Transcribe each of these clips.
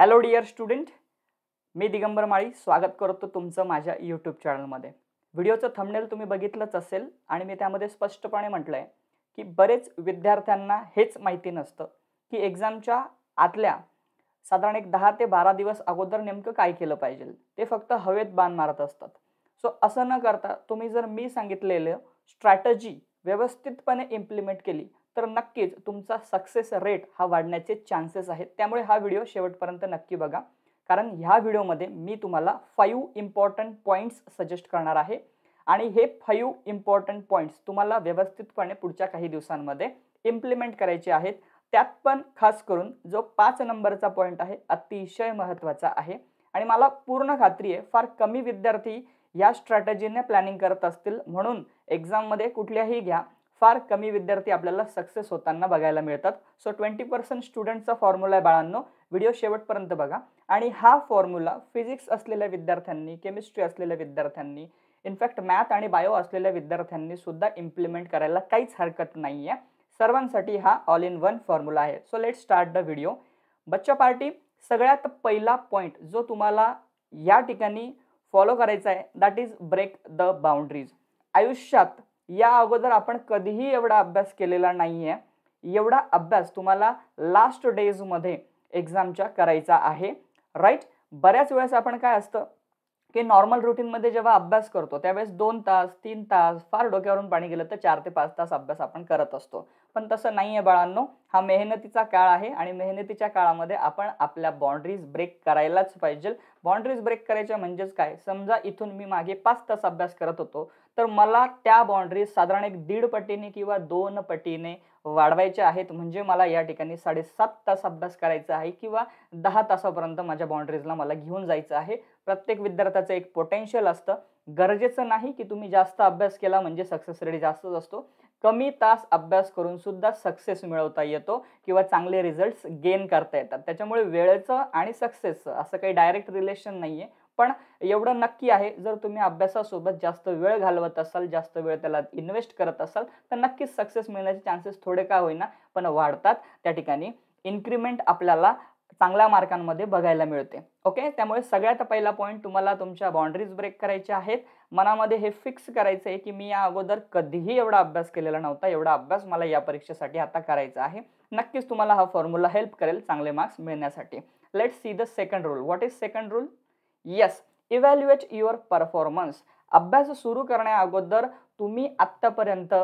hello dear student मी दिगंबर माळी स्वागत करतो तुमचं माझ्या यूट्यूब चॅनलमध्ये व्हिडिओचं थंबनेल तुम्ही बघितलंच असेल आणि मी त्यामध्ये स्पष्टपणे म्हटलं आहे की बरेच विद्यार्थ्यांना हेच माहिती नसतं की एक्झामच्या आतल्या साधारण एक दहा ते बारा दिवस अगोदर नेमकं काय केलं पाहिजे ते फक्त हवेत बाण मारत असतात सो असं न करता तुम्ही जर मी सांगितलेलं स्ट्रॅटजी व्यवस्थितपणे इम्प्लिमेंट केली तर नक्कीच तुमचा सक्सेस रेट हा वाढण्याचे चान्सेस आहेत त्यामुळे हा व्हिडिओ शेवटपर्यंत नक्की बघा कारण ह्या व्हिडिओमध्ये मी तुम्हाला फाईव्ह इम्पॉर्टंट पॉईंट्स सजेस्ट करणार आहे आणि हे फाईव्ह इम्पॉर्टंट पॉईंट्स तुम्हाला व्यवस्थितपणे पुढच्या काही दिवसांमध्ये इम्प्लिमेंट करायचे आहेत त्यात पण खास करून जो पाच नंबरचा पॉईंट आहे अतिशय महत्त्वाचा आहे आणि मला पूर्ण खात्री आहे फार कमी विद्यार्थी या स्ट्रॅटजीने प्लॅनिंग करत असतील म्हणून एक्झाममध्ये कुठल्याही घ्या फार कमी विद्यार्थी आपल्याला सक्सेस होताना बघायला मिळतात सो ट्वेंटी पर्सेंट स्टुडंटचा फॉर्म्युला आहे बाळांनो व्हिडिओ शेवटपर्यंत बघा आणि हा फॉर्म्युला फिजिक्स असलेल्या विद्यार्थ्यांनी केमिस्ट्री असलेल्या विद्यार्थ्यांनी इनफॅक्ट मॅथ आणि बायो असलेल्या विद्यार्थ्यांनी सुद्धा इम्प्लिमेंट करायला काहीच हरकत नाही आहे सर्वांसाठी हा ऑल इन वन फॉर्म्युला आहे so let start the video बच्चा पार्टी सगळ्यात पहिला पॉईंट जो तुम्हाला या ठिकाणी फॉलो करायचा आहे that is break the boundaries आयुष्यात या अगोदर आपण कधीही एवढा अभ्यास केलेला नाही आहे एवढा अभ्यास तुम्हाला लास्ट डेजमध्ये एक्झामच्या करायचा आहे राईट बऱ्याच वेळेस आपण काय असतं की नॉर्मल रुटीनमध्ये जेव्हा अभ्यास करतो त्यावेळेस दोन तास तीन तास फार डोक्यावरून पाणी गेलं तर चार ते पाच तास अभ्यास आपण करत असतो पण तसं नाही आहे बाळांनो हा मेहनतीचा काळ आहे आणि मेहनतीच्या काळामध्ये आपण आपल्या बाउंड्रीज ब्रेक करायलाच पाहिजे बाउंड्रीज ब्रेक करायच्या म्हणजेच काय समजा इथून मी मागे पाच तास अभ्यास करत होतो तर मला त्या बाउंड्रीज साधारण एक दीड पटीने किंवा दोन पटीने वाढवायचे आहेत म्हणजे मला या ठिकाणी साडेसात तास अभ्यास करायचा आहे किंवा दहा तासापर्यंत माझ्या बाउंड्रीजला मला घेऊन जायचं आहे प्रत्येक विद्यार्थ्याचं एक पोटेन्शियल असतं गरजेचं नाही की तुम्ही जास्त अभ्यास केला म्हणजे सक्सेस रेट जास्तच असतो कमी तास अभ्यास करून सुद्धा सक्सेस मिळवता येतो किंवा चांगले रिझल्ट गेन करता येतात त्याच्यामुळे वेळेचं आणि सक्सेसचं असं काही डायरेक्ट रिलेशन नाही आहे पण एवढं नक्की आहे जर तुम्ही अभ्यासासोबत जास्त वेळ घालवत असाल जास्त वेळ त्याला इन्व्हेस्ट करत असाल तर नक्कीच सक्सेस मिळण्याचे चान्सेस थोडे का होईना पण वाढतात त्या ठिकाणी इन्क्रीमेंट आपल्याला चांगल्या मार्कांमध्ये बघायला मिळते ओके त्यामुळे सगळ्यात पहिला पॉईंट तुम्हाला तुमच्या बाउंड्रीज ब्रेक करायच्या आहेत मनामध्ये हे फिक्स करायचं आहे की मी या अगोदर कधीही एवढा अभ्यास केलेला नव्हता एवढा अभ्यास मला या परीक्षेसाठी आता करायचा आहे नक्कीच तुम्हाला हा फॉर्म्युला हेल्प करेल चांगले मार्क्स मिळण्यासाठी let see the second rule what is second rule yes evaluate your performance अभ्यास सुरू करण्या अगोदर तुम्ही आत्तापर्यंत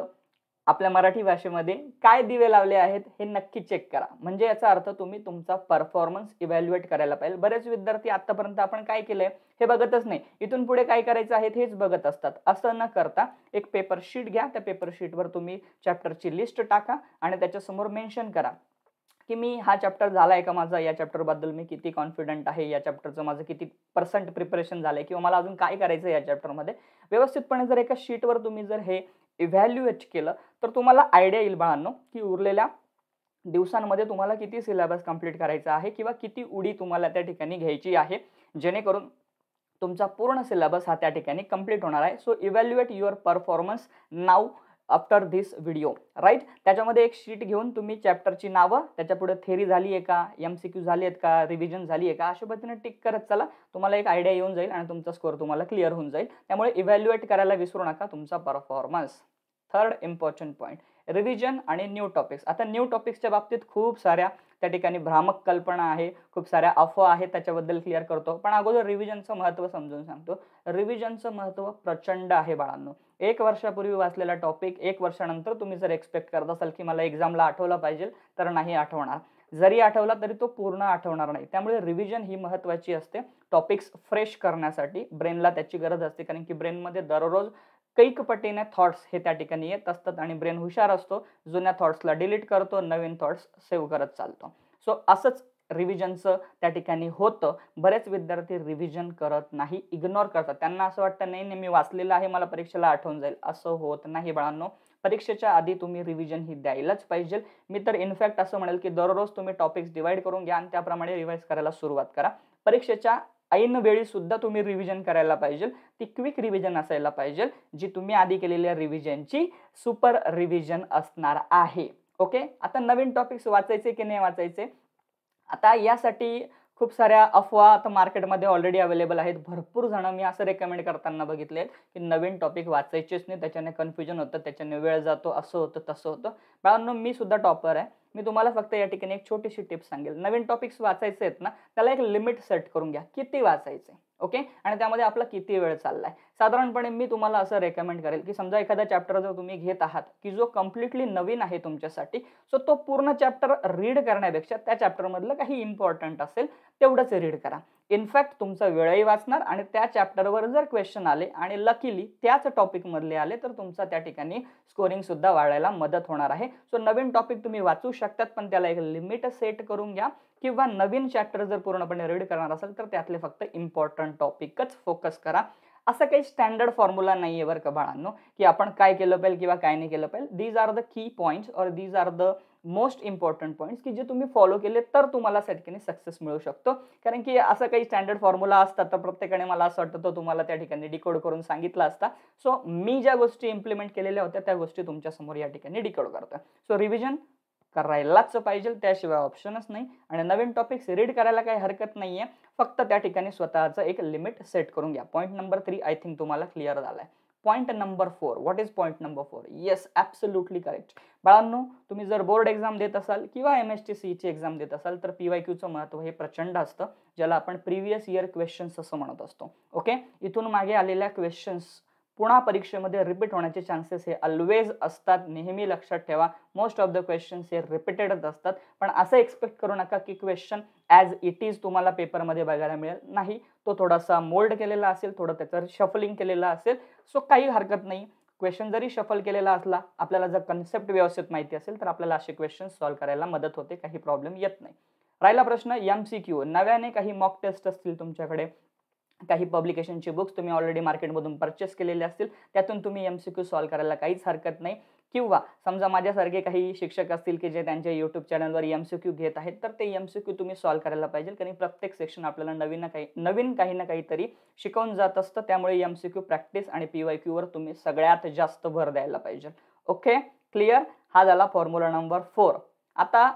आपल्या मराठी भाषेमध्ये काय दिवे लावले आहेत हे नक्की चेक करा म्हणजे याचा अर्थ तुम्ही तुमचा परफॉर्मन्स इव्हॅल्युएट करायला पाहिजे बरेच विद्यार्थी आतापर्यंत आपण काय केलंय हे बघतच नाही इथून पुढे काय करायचं आहे हेच बघत असतात असं न करता एक पेपर शीट घ्या त्या पेपर शीटवर तुम्ही चॅप्टरची लिस्ट टाका आणि त्याच्यासमोर मेन्शन करा की मी हा चॅप्टर झाला आहे का माझा या चॅप्टरबद्दल मी किती कॉन्फिडंट आहे या चॅप्टरचं माझं किती पर्सेंट प्रिपरेशन झालं आहे किंवा मला अजून काय करायचं या चॅप्टरमध्ये व्यवस्थितपणे जर एका शीटवर तुम्ही जर हे इव्हॅल्युएट केलं तर तुम्हाला आयडिया येईल बाळांनो की उरलेल्या दिवसांमध्ये तुम्हाला किती सिलेबस कंप्लीट करायचा आहे किंवा किती उडी तुम्हाला त्या ठिकाणी घ्यायची आहे जेणेकरून तुमचा पूर्ण सिलेबस हा त्या ठिकाणी कंप्लीट होणार आहे so evaluate your performance now after this video right त्याच्यामध्ये एक शीट घेऊन तुम्ही चॅप्टरची नावं त्याच्यापुढे थेरी झाली आहे का एम सी क्यू झाली आहेत का रिव्हिजन झाली आहे का अशा पद्धतीने टिक करत चला तुम्हाला एक आयडिया येऊन जाईल आणि तुमचा स्कोअर तुम्हाला क्लिअर होऊन जाईल त्यामुळे इव्हॅल्युएट करायला विसरू नका तुमचा performance third important point revision आणि न्यू टॉपिक्स आता न्यू टॉपिक्सच्या बाबतीत खूप साऱ्या त्या ठिकाणी भ्रामक कल्पना आहे खूप साऱ्या अफवा आहेत त्याच्याबद्दल क्लिअर करतो पण अगोदर रिव्हिजनचं महत्त्व समजून सांगतो रिव्हिजनचं महत्त्व प्रचंड आहे बाळांनो एक वर्षापूर्वी वाचलेला टॉपिक एक वर्षानंतर तुम्ही जर एक्सपेक्ट करत असाल की मला एक्झामला आठवला पाहिजे तर नाही आठवणार जरी आठवला तरी तो पूर्ण आठवणार नाही त्यामुळे रिव्हिजन ही महत्त्वाची असते टॉपिक्स फ्रेश करण्यासाठी ब्रेनला त्याची गरज असते कारण की ब्रेनमध्ये दररोज कैकपटीने थॉट्स हे त्या ठिकाणी येत असतात आणि ब्रेन हुशार असतो जुन्या थॉट्सला डिलीट करतो नवीन थॉट्स सेव्ह करत चालतो सो असंच रिव्हिजनचं त्या ठिकाणी होतं बरेच विद्यार्थी रिव्हिजन करत नाही इग्नोर करतात त्यांना असं वाटतं नाही नाही मी वाचलेलं आहे मला परीक्षेला आठवून जाईल असं होत नाही बाळांनो परीक्षेच्या आधी तुम्ही रिव्हिजन ही द्यायलाच पाहिजे मी तर इनफॅक्ट असं म्हणेल की दररोज तुम्ही टॉपिक्स डिवाईड करून घ्या आणि त्याप्रमाणे रिवाईज करायला सुरुवात करा परीक्षेच्या ऐन वेळी सुद्धा तुम्ही रिव्हिजन करायला पाहिजे ती क्विक रिव्हिजन असायला पाहिजे जी तुम्ही आधी केलेल्या रिव्हिजनची सुपर रिव्हिजन असणार आहे ओके आता नवीन टॉपिक्स वाचायचे की नाही वाचायचे आता यासाठी खूप साऱ्या अफवा आता मार्केटमध्ये ऑलरेडी अवेलेबल आहेत भरपूर जण मी असं रेकमेंड करताना बघितले की नवीन टॉपिक वाचायचेच नाही त्याच्याने कन्फ्युजन होतं त्याच्याने वेळ जातो असं होतं तसं होतं बाळांनो मी सुद्धा टॉपर आहे मी तुम्हाला फक्त या ठिकाणी एक छोटीशी टिप्स सांगेल नवीन टॉपिक्स वाचायचे आहेत ना त्याला एक लिमिट सेट करून घ्या किती वाचायचे ओके आणि त्यामध्ये आपला किती वेळ चाललाय साधारणपणे मी तुम्हाला असं रेकमेंड करेल की समजा एखादा चॅप्टर जर तुम्ही घेत आहात की जो कम्प्लिटली नवीन आहे तुमच्यासाठी सो तो पूर्ण चॅप्टर रीड करण्यापेक्षा त्या चॅप्टरमधलं काही इम्पॉर्टंट असेल तेवढंच रीड करा इनफॅक्ट तुमचा वेळही वाचणार आणि त्या चॅप्टरवर जर क्वेश्चन आले आणि लकीली त्याच टॉपिकमधले आले तर तुमचा त्या ठिकाणी स्कोरिंगसुद्धा वाढायला मदत होणार आहे सो नवीन टॉपिक तुम्ही वाचू शकतात पण त्याला एक लिमिट सेट करून घ्या किंवा नवीन चॅप्टर जर पूर्णपणे रीड करणार असेल तर त्यातले फक्त इम्पॉर्टंट टॉपिकच फोकस करा असं काही स्टँडर्ड फॉर्म्युला नाही आहे बरं का बाळांनो की आपण काय केलं पाहिजे किंवा काय नाही केलं पाहिजे these are the key points और these are the most important points की जे तुम्ही फॉलो केले तर तुम्हाला ठिकाणी सक्सेस मिळू शकतो कारण की असं काही स्टँडर्ड फॉर्म्युला असतात तर प्रत्येकाने मला असं वाटतं तो तुम्हाला त्या ठिकाणी डिकोड करून सांगितला असता सो मी ज्या गोष्टी इम्प्लिमेंट केलेल्या होत्या त्या गोष्टी तुमच्यासमोर या ठिकाणी डिकोड करतो सो रिव्हिजन करायलाच पाहिजे त्याशिवाय ऑप्शनच नाही आणि नवीन टॉपिक्स रीड करायला काही हरकत नाही आहे फक्त त्या ठिकाणी स्वतःचं एक लिमिट सेट करून घ्या point number three I think तुम्हाला क्लिअर झाला आहे point number four what is point number four yes absolutely correct बाळांनो तुम्ही जर बोर्ड एक्झाम देत असाल किंवा एम एस टी सीची एक्झाम देत असाल तर पी वाय क्यूचं महत्त्व हे प्रचंड असतं ज्याला आपण प्रिव्हियस इयर क्वेश्चन्स असं म्हणत असतो ओके इथून मागे आलेल्या क्वेश्चन्स पुन्हा परीक्षेमध्ये रिपीट होण्याचे चान्सेस हे ऑलवेज असतात नेहमी लक्षात ठेवा मोस्ट ऑफ द क्वेश्चन्स हे रिपीटेडच असतात पण असं एक्सपेक्ट करू नका की क्वेश्चन ॲज इट इज तुम्हाला पेपरमध्ये बघायला मिळेल नाही तो थोडासा मोल्ड केलेला असेल थोडं त्याचं शफलिंग केलेला असेल सो काही हरकत नाही क्वेश्चन जरी शफल केलेला असला आपल्याला जर कन्सेप्ट व्यवस्थित माहिती असेल तर आपल्याला असे क्वेश्चन सॉल्व्ह करायला मदत होते काही प्रॉब्लेम येत नाही राहिला प्रश्न एम सी क्यू नव्याने काही मॉक टेस्ट असतील तुमच्याकडे काही पब्लिकेशनचे बुक्स तुम्ही ऑलरेडी मार्केटमधून परचेस केलेले असतील त्यातून तुम्ही एम सी क्यू सॉल्व्ह करायला काहीच हरकत नाही किंवा समजा माझ्यासारखे काही शिक्षक असतील की जे त्यांच्या यूट्यूब चॅनलवर एम सी क्यू घेत आहेत तर ते एम सी क्यू तुम्ही सॉल्व्ह करायला पाहिजे कारण प्रत्येक सेक्शन आपल्याला नवीन ना काही नवीन काही ना काहीतरी शिकवून जात असतं त्यामुळे एम सी क्यू प्रॅक्टिस आणि पी वाय क्यूवर तुम्ही सगळ्यात जास्त भर द्यायला पाहिजे ओके क्लिअर हा झाला फॉर्म्युला नंबर फोर आता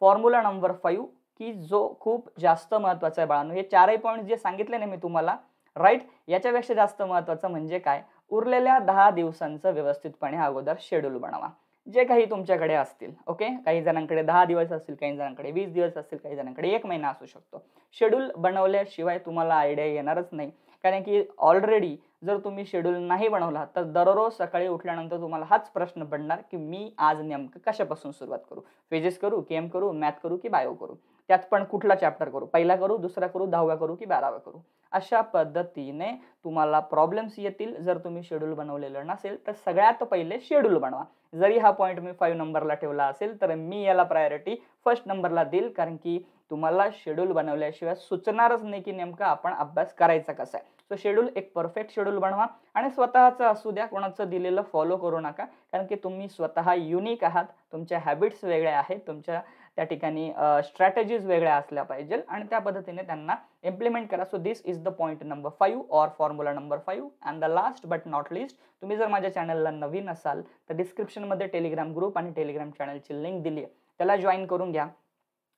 फॉर्म्युला नंबर फाईव्ह की जो खूप जास्त महत्त्वाचा आहे बाळांनो हे चारही पॉईंट जे सांगितले ना मी तुम्हाला राईट याच्यापेक्षा जास्त महत्त्वाचं म्हणजे काय उरलेल्या दहा दिवसांचं व्यवस्थितपणे अगोदर शेड्यूल बनवा जे काही तुमच्याकडे असतील ओके काही जणांकडे दहा दिवस असतील काही जणांकडे वीस दिवस असतील काही जणांकडे एक महिना असू शकतो शेड्यूल बनवल्याशिवाय तुम्हाला आयडिया येणारच नाही कारण की ऑलरेडी जर तुम्ही शेड्यूल नाही बनवला तर दररोज सकाळी उठल्यानंतर तुम्हाला हाच प्रश्न पडणार की मी आज नेमकं कशापासून सुरुवात करू फिजिस करू केम करू मॅथ करू की बायो करू त्यात पण कुठला चॅप्टर करू पहिला करू दुसरा करू दहाव्या करू की बारावा करू अशा पद्धतीने तुम्हाला प्रॉब्लेम्स येतील जर तुम्ही शेड्यूल बनवलेलं नसेल तर सगळ्यात पहिले शेड्यूल बनवा जरी हा पॉईंट मी फाईव्ह नंबरला ठेवला असेल तर मी याला प्रायोरिटी फर्स्ट नंबरला देईल कारण की तुम्हाला शेड्यूल बनवल्याशिवाय सुचणारच नाही की नेमका आपण अभ्यास करायचा कसा आहे सो शेड्यूल एक परफेक्ट शेड्यूल बनवा आणि स्वतःचं असू द्या कोणाचं दिलेलं फॉलो करू नका कारण की तुम्ही स्वतः युनिक आहात तुमच्या हॅबिट्स वेगळ्या आहेत तुमच्या त्या ठिकाणी स्ट्रॅटेजीज वेगळ्या असल्या पाहिजे आणि त्या पद्धतीने त्यांना इम्प्लिमेंट करा so this is the point number five or formula number five and the last but not least तुम्ही जर माझ्या चॅनलला नवीन असाल तर डिस्क्रिप्शनमध्ये टेलिग्राम ग्रुप आणि टेलिग्राम चॅनलची लिंक दिली आहे त्याला जॉईन करून घ्या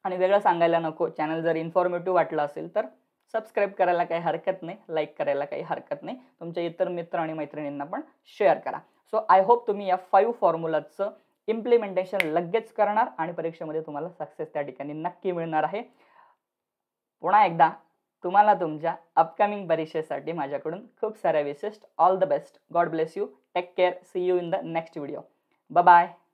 आणि वेगळं सांगायला नको चॅनल जर इन्फॉर्मेटिव्ह वाटलं असेल तर सबस्क्राईब करायला काही हरकत नाही लाईक करायला काही हरकत नाही तुमच्या इतर मित्र आणि मैत्रिणींना पण शेअर करा सो आय होप तुम्ही या फाईव्ह फॉर्म्युलाचं इम्प्लिमेंटेशन लगेच करणार आणि परीक्षेमध्ये तुम्हाला सक्सेस त्या ठिकाणी नक्की मिळणार आहे पुन्हा एकदा तुम्हाला तुमच्या अपकमिंग परीक्षेसाठी माझ्याकडून खूप साऱ्या विशिष्ट all the best God bless you take care see you in the next video bye